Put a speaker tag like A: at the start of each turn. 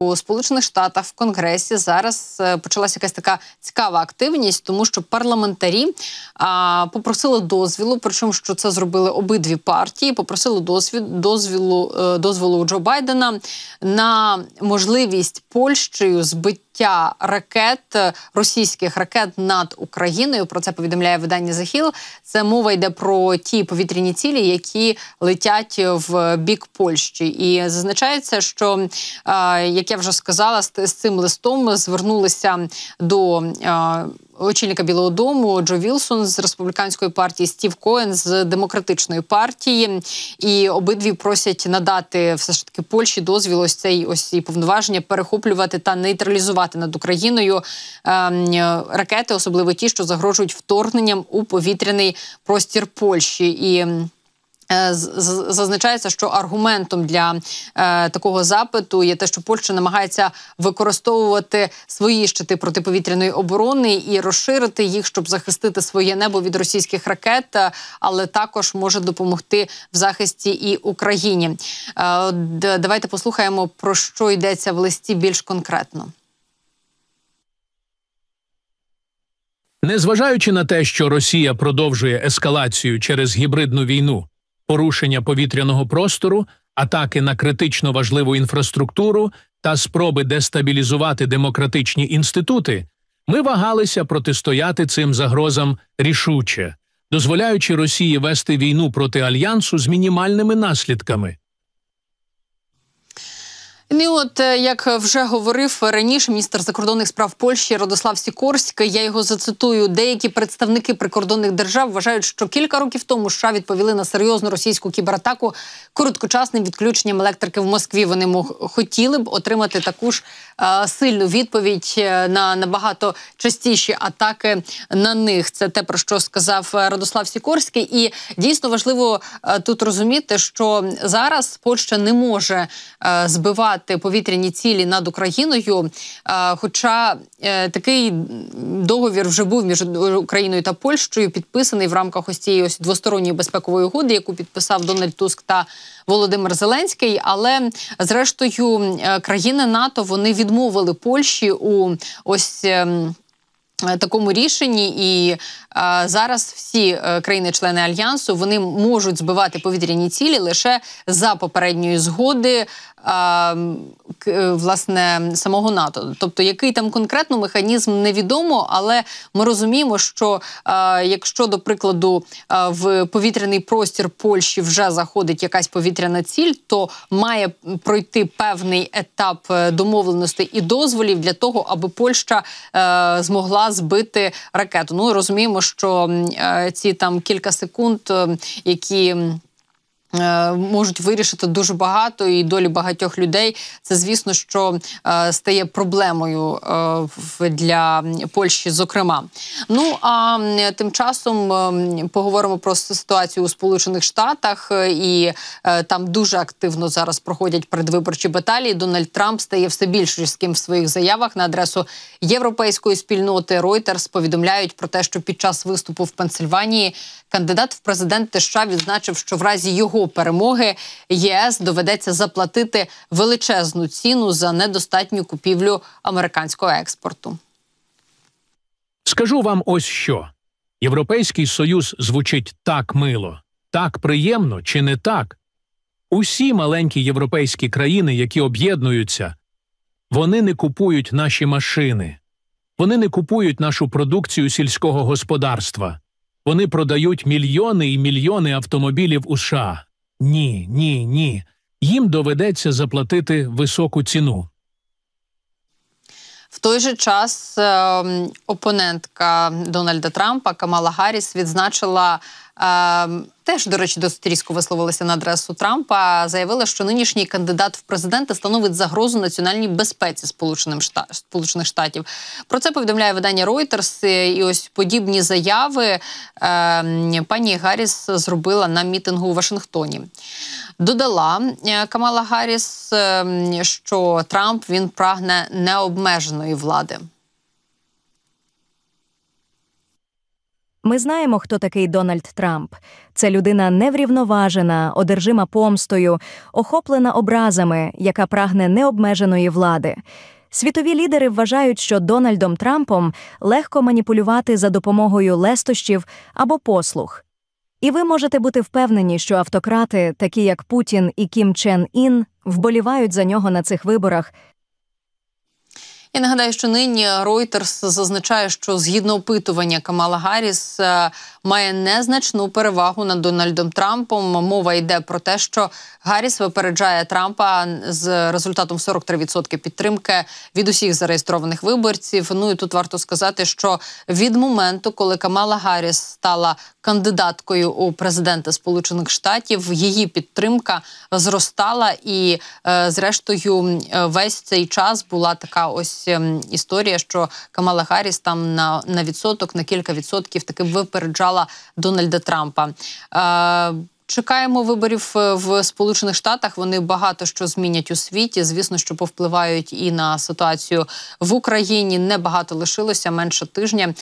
A: У Сполучених Штатах в Конгресі зараз е, почалася якась така цікава активність, тому що парламентарі а, попросили дозвілу. Причому що це зробили обидві партії. Попросили дозвіл, дозвілу е, дозволу Джо Байдена на можливість Польщею збиття збиття ракет е, російських ракет над Україною. Про це повідомляє видання Захіл. Це мова йде про ті повітряні цілі, які летять в бік Польщі, і зазначається, що е, як я вже сказала, з цим листом звернулися до. Е, очільника Білого Дому Джо Вілсон з республіканської партії Стів Коен з демократичної партії, і обидві просять надати все ж таки Польщі дозвіл ось цей ось і повноваження перехоплювати та нейтралізувати над Україною ем, ракети, особливо ті, що загрожують вторгненням у повітряний простір Польщі і. Е, зазначається, що аргументом для е, такого запиту є те, що Польща намагається використовувати свої щити протиповітряної оборони і розширити їх, щоб захистити своє небо від російських ракет, е, але також може допомогти в захисті і Україні. Е, давайте послухаємо про що йдеться в листі більш конкретно.
B: Незважаючи на те, що Росія продовжує ескалацію через гібридну війну, порушення повітряного простору, атаки на критично важливу інфраструктуру та спроби дестабілізувати демократичні інститути, ми вагалися протистояти цим загрозам рішуче, дозволяючи Росії вести війну проти альянсу з мінімальними наслідками.
A: І ну, от е, як вже говорив раніше, міністр закордонних справ Польщі Радослав Сікорський, я його зацитую. Деякі представники прикордонних держав вважають, що кілька років тому США відповіли на серйозну російську кібератаку короткочасним відключенням електрики в Москві. Вони мог хотіли б отримати таку ж е, сильну відповідь е, на набагато частіші атаки на них. Це те про що сказав е, Радослав Сікорський, і дійсно важливо е, тут розуміти, що зараз Польща не може е, збивати атакувати повітряні цілі над Україною. Е, хоча е, такий договір вже був між Україною та Польщею, підписаний в рамках ось цієї ось двосторонньої безпекової угоди, яку підписав Дональд Туск та Володимир Зеленський. Але зрештою е, країни НАТО вони відмовили Польщі у ось. Такому рішенні, і а, зараз всі країни-члени альянсу вони можуть збивати повітряні цілі лише за попередньої згоди Е, власне самого НАТО. Тобто, який там конкретно механізм невідомо, але ми розуміємо, що е, якщо до прикладу е, в повітряний простір Польщі вже заходить якась повітряна ціль, то має пройти певний етап домовленостей і дозволів для того, аби Польща змогла збити ракету. Ну розуміємо, що ці там кілька секунд, ем, які Е, можуть вирішити дуже багато і долі багатьох людей. Це звісно, що е, стає проблемою е, для Польщі. Зокрема, ну а тим часом поговоримо про ситуацію у Сполучених Штатах, е, і там дуже активно зараз проходять предвиборчі баталії. Дональд Трамп стає все більш різким в своїх заявах на адресу європейської спільноти. Reuters повідомляють про те, що під час виступу в Пенсильванії кандидат в президенти США відзначив, що в разі його перемоги ЄС доведеться заплатити величезну ціну за недостатню купівлю американського експорту.
B: Скажу вам ось що: Європейський Союз звучить так мило, так приємно чи не так. Усі маленькі європейські країни, які об'єднуються, вони не купують наші машини, вони не купують нашу продукцію сільського господарства, вони продають мільйони і мільйони автомобілів у США. Ні, ні, ні. Їм доведеться заплатити високу ціну.
A: В той же час ем, опонентка Дональда Трампа Камала Гарріс відзначила Ем, теж, до речі, досить різко висловилася на адресу Трампа. Заявила, що нинішній кандидат в президенти становить загрозу національній безпеці Сполучених Штатів. Про це повідомляє видання Reuters. Е, і ось подібні заяви ем, пані Гарріс зробила на мітингу у Вашингтоні. Додала е, Камала Гарріс, ем, що Трамп він прагне необмеженої влади. Ми знаємо, хто такий Дональд Трамп. Це людина неврівноважена, одержима помстою, охоплена образами, яка прагне необмеженої влади. Світові лідери вважають, що Дональдом Трампом легко маніпулювати за допомогою лестощів або послуг. І ви можете бути впевнені, що автократи, такі як Путін і Кім Чен Ін, вболівають за нього на цих виборах, і нагадаю, що нині Reuters зазначає, що згідно опитування Камала Гарріс е, має незначну перевагу над Дональдом Трампом. Мова йде про те, що Гарріс випереджає Трампа з результатом 43% підтримки від усіх зареєстрованих виборців. Ну і тут варто сказати, що від моменту, коли Камала Гарріс стала кандидаткою у президента Сполучених Штатів. Її підтримка зростала, і, е, зрештою, е, весь цей час була така ось ем, історія, що Камала Гарріс там на на відсоток, на кілька відсотків таки випереджала Дональда Трампа. Е, чекаємо виборів в Сполучених Штатах. Вони багато що змінять у світі. Звісно, що повпливають і на ситуацію в Україні. Небагато лишилося менше тижня.